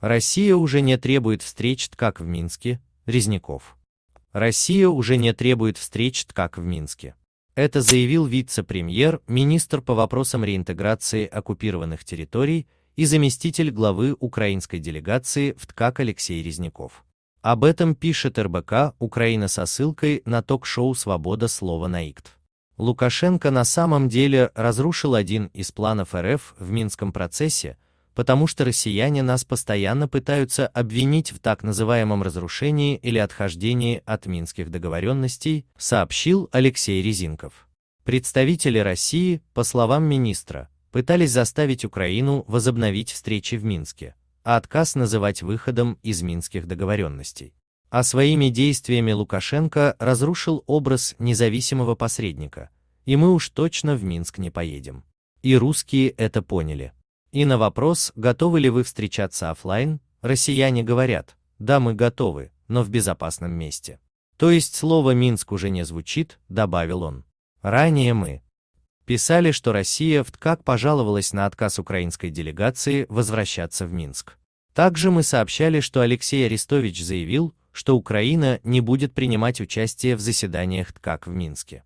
Россия уже не требует встреч как в Минске, Резняков. Россия уже не требует встреч как в Минске. Это заявил вице-премьер, министр по вопросам реинтеграции оккупированных территорий и заместитель главы украинской делегации в ТКАК Алексей Резняков. Об этом пишет РБК «Украина» со ссылкой на ток-шоу «Свобода слова» на ИКТ. Лукашенко на самом деле разрушил один из планов РФ в Минском процессе – потому что россияне нас постоянно пытаются обвинить в так называемом разрушении или отхождении от минских договоренностей, сообщил Алексей Резинков. Представители России, по словам министра, пытались заставить Украину возобновить встречи в Минске, а отказ называть выходом из минских договоренностей. А своими действиями Лукашенко разрушил образ независимого посредника, и мы уж точно в Минск не поедем. И русские это поняли. И на вопрос, готовы ли вы встречаться офлайн, россияне говорят, да мы готовы, но в безопасном месте. То есть слово «Минск» уже не звучит, добавил он. Ранее мы писали, что Россия в ткак пожаловалась на отказ украинской делегации возвращаться в Минск. Также мы сообщали, что Алексей Арестович заявил, что Украина не будет принимать участие в заседаниях ткак в Минске.